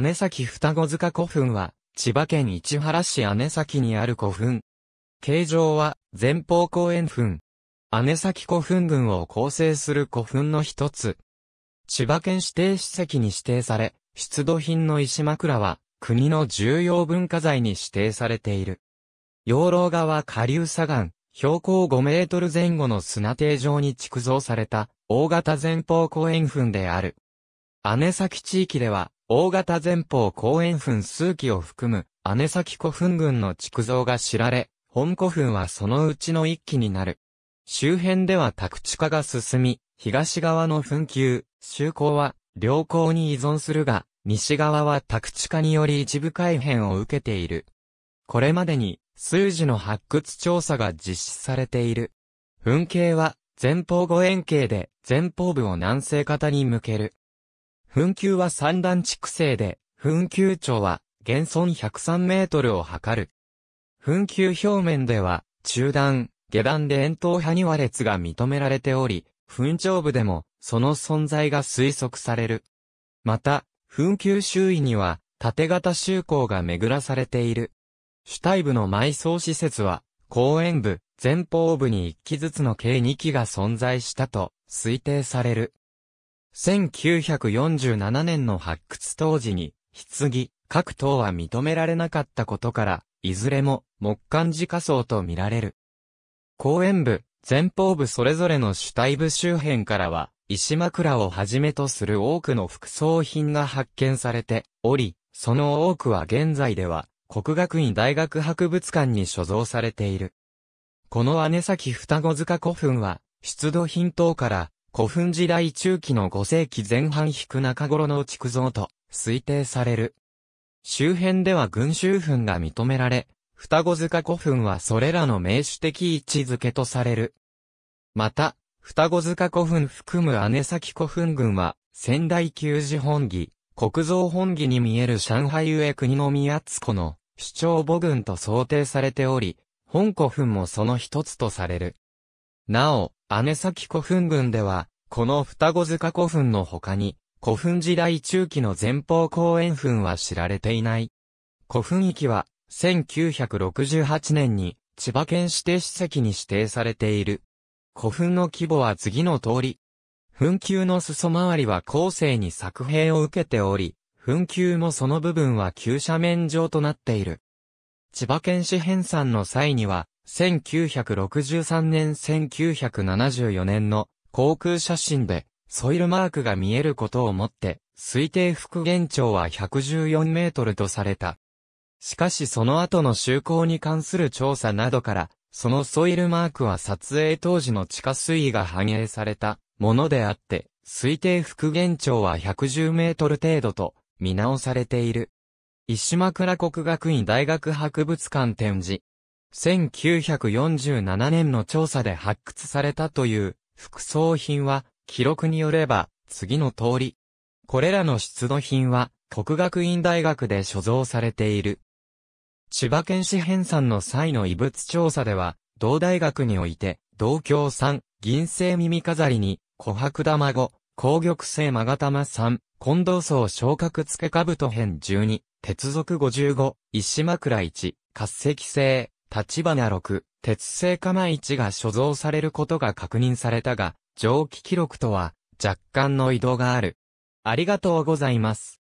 姉崎双子塚古墳は、千葉県市原市姉崎にある古墳。形状は、前方後円墳。姉崎古墳群を構成する古墳の一つ。千葉県指定史跡に指定され、出土品の石枕は、国の重要文化財に指定されている。養老川下流砂岩、標高5メートル前後の砂堤上に築造された、大型前方後円墳である。姉崎地域では、大型前方公園墳数基を含む、姉崎古墳群の築造が知られ、本古墳はそのうちの一基になる。周辺では宅地化が進み、東側の墳丘、周港は、良好に依存するが、西側は宅地化により一部改変を受けている。これまでに、数字の発掘調査が実施されている。墳形は、前方後円形で、前方部を南西方に向ける。墳丘は三段築成で、墳丘長は、現存103メートルを測る。墳丘表面では、中段、下段で円筒派には列が認められており、墳頂部でも、その存在が推測される。また、墳丘周囲には、縦型周行が巡らされている。主体部の埋葬施設は、公園部、前方部に1基ずつの計2基が存在したと推定される。1947年の発掘当時に、棺、各等は認められなかったことから、いずれも木管寺火層と見られる。公園部、前方部それぞれの主体部周辺からは、石枕をはじめとする多くの副葬品が発見されており、その多くは現在では、国学院大学博物館に所蔵されている。この姉崎双子塚古墳は、出土品等から古墳時代中期の5世紀前半引く中頃の築造と推定される。周辺では群衆墳が認められ、双子塚古墳はそれらの名手的位置づけとされる。また、双子塚古墳含む姉崎古墳群は、仙台旧寺本義、国造本義に見える上海上国の宮津湖の主張母群と想定されており、本古墳もその一つとされる。なお、姉崎古墳群では、この双子塚古墳の他に、古墳時代中期の前方後円墳は知られていない。古墳域は、1968年に、千葉県指定史跡に指定されている。古墳の規模は次の通り。墳丘の裾回りは後世に作兵を受けており、墳丘もその部分は急斜面状となっている。千葉県市編纂の際には、1963年1974年の航空写真でソイルマークが見えることをもって推定復元長は114メートルとされた。しかしその後の就航に関する調査などからそのソイルマークは撮影当時の地下水位が反映されたものであって推定復元長は110メートル程度と見直されている。石枕国学院大学博物館展示、1947年の調査で発掘されたという副葬品は、記録によれば、次の通り。これらの出土品は、国学院大学で所蔵されている。千葉県市編さんの際の遺物調査では、同大学において、同郷産、銀製耳飾りに、琥珀玉5、紅玉製勾玉産、近藤層昇格付け兜編12、鉄属55、石枕1、活石製、立花6、鉄製釜1が所蔵されることが確認されたが、蒸気記録とは若干の移動がある。ありがとうございます。